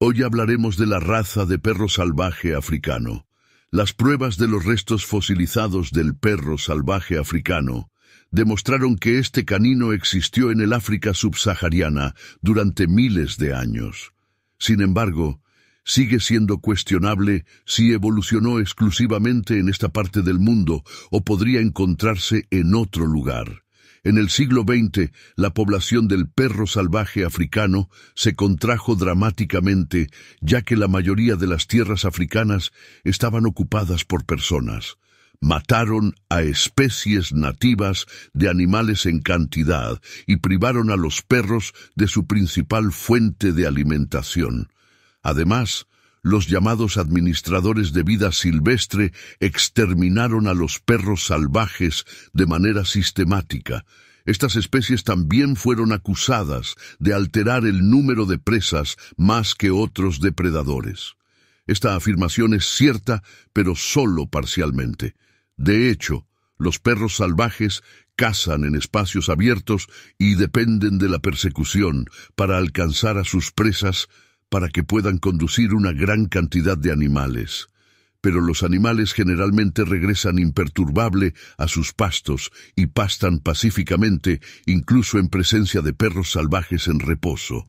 Hoy hablaremos de la raza de perro salvaje africano, las pruebas de los restos fosilizados del perro salvaje africano demostraron que este canino existió en el África subsahariana durante miles de años. Sin embargo, sigue siendo cuestionable si evolucionó exclusivamente en esta parte del mundo o podría encontrarse en otro lugar. En el siglo XX, la población del perro salvaje africano se contrajo dramáticamente, ya que la mayoría de las tierras africanas estaban ocupadas por personas. Mataron a especies nativas de animales en cantidad y privaron a los perros de su principal fuente de alimentación. Además, los llamados administradores de vida silvestre exterminaron a los perros salvajes de manera sistemática. Estas especies también fueron acusadas de alterar el número de presas más que otros depredadores. Esta afirmación es cierta, pero solo parcialmente. De hecho, los perros salvajes cazan en espacios abiertos y dependen de la persecución para alcanzar a sus presas para que puedan conducir una gran cantidad de animales. Pero los animales generalmente regresan imperturbable a sus pastos y pastan pacíficamente, incluso en presencia de perros salvajes en reposo.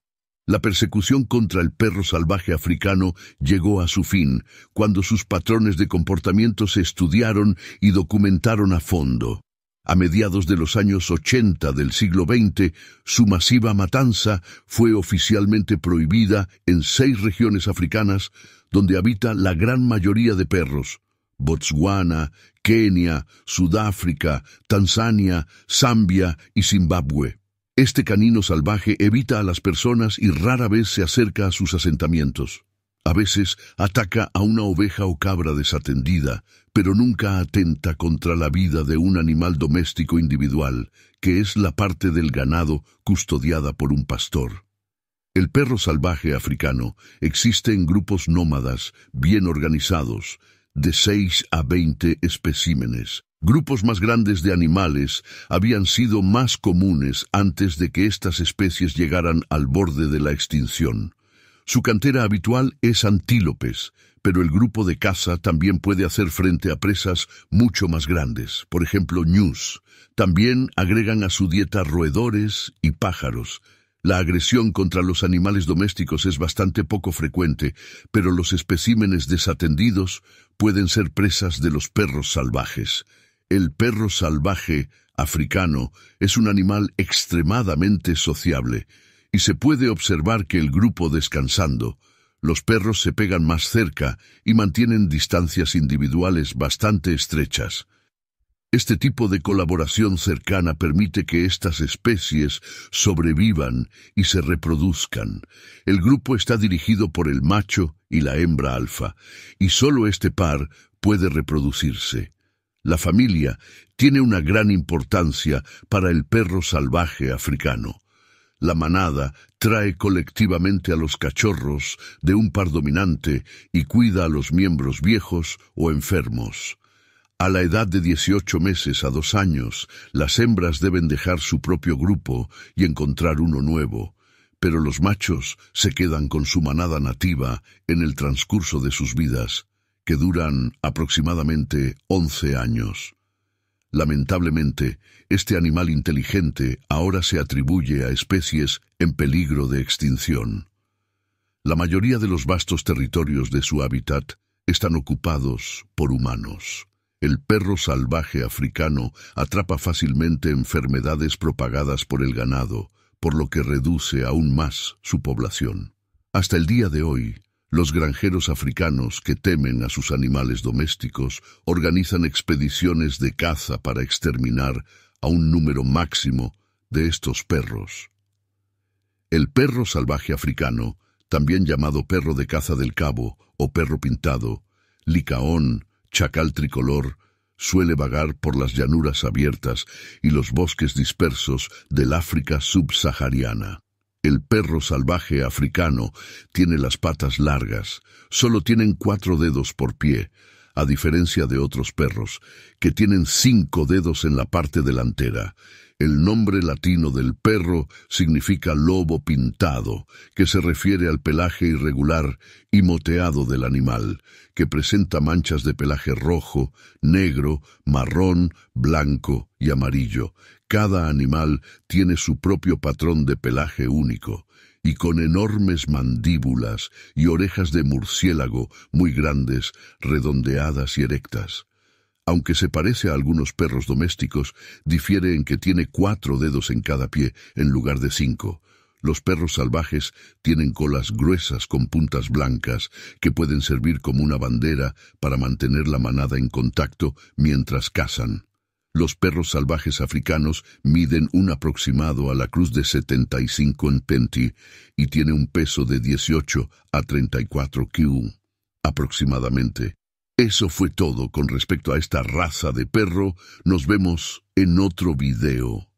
La persecución contra el perro salvaje africano llegó a su fin, cuando sus patrones de comportamiento se estudiaron y documentaron a fondo. A mediados de los años 80 del siglo XX, su masiva matanza fue oficialmente prohibida en seis regiones africanas donde habita la gran mayoría de perros. Botswana, Kenia, Sudáfrica, Tanzania, Zambia y Zimbabue. Este canino salvaje evita a las personas y rara vez se acerca a sus asentamientos. A veces ataca a una oveja o cabra desatendida, pero nunca atenta contra la vida de un animal doméstico individual, que es la parte del ganado custodiada por un pastor. El perro salvaje africano existe en grupos nómadas bien organizados, de 6 a 20 especímenes. Grupos más grandes de animales habían sido más comunes antes de que estas especies llegaran al borde de la extinción. Su cantera habitual es antílopes, pero el grupo de caza también puede hacer frente a presas mucho más grandes, por ejemplo ñus. También agregan a su dieta roedores y pájaros. La agresión contra los animales domésticos es bastante poco frecuente, pero los especímenes desatendidos pueden ser presas de los perros salvajes. El perro salvaje africano es un animal extremadamente sociable, y se puede observar que el grupo descansando, los perros se pegan más cerca y mantienen distancias individuales bastante estrechas. Este tipo de colaboración cercana permite que estas especies sobrevivan y se reproduzcan. El grupo está dirigido por el macho y la hembra alfa, y solo este par puede reproducirse. La familia tiene una gran importancia para el perro salvaje africano. La manada trae colectivamente a los cachorros de un par dominante y cuida a los miembros viejos o enfermos. A la edad de 18 meses a dos años, las hembras deben dejar su propio grupo y encontrar uno nuevo, pero los machos se quedan con su manada nativa en el transcurso de sus vidas, que duran aproximadamente 11 años. Lamentablemente, este animal inteligente ahora se atribuye a especies en peligro de extinción. La mayoría de los vastos territorios de su hábitat están ocupados por humanos. El perro salvaje africano atrapa fácilmente enfermedades propagadas por el ganado, por lo que reduce aún más su población. Hasta el día de hoy, los granjeros africanos que temen a sus animales domésticos organizan expediciones de caza para exterminar a un número máximo de estos perros. El perro salvaje africano, también llamado perro de caza del cabo o perro pintado, licaón, chacal tricolor, suele vagar por las llanuras abiertas y los bosques dispersos del África subsahariana. El perro salvaje africano tiene las patas largas, solo tienen cuatro dedos por pie, a diferencia de otros perros, que tienen cinco dedos en la parte delantera. El nombre latino del perro significa lobo pintado, que se refiere al pelaje irregular y moteado del animal, que presenta manchas de pelaje rojo, negro, marrón, blanco y amarillo, cada animal tiene su propio patrón de pelaje único, y con enormes mandíbulas y orejas de murciélago muy grandes, redondeadas y erectas. Aunque se parece a algunos perros domésticos, difiere en que tiene cuatro dedos en cada pie en lugar de cinco. Los perros salvajes tienen colas gruesas con puntas blancas que pueden servir como una bandera para mantener la manada en contacto mientras cazan. Los perros salvajes africanos miden un aproximado a la cruz de 75 en penti y tiene un peso de 18 a 34 q aproximadamente. Eso fue todo con respecto a esta raza de perro. Nos vemos en otro video.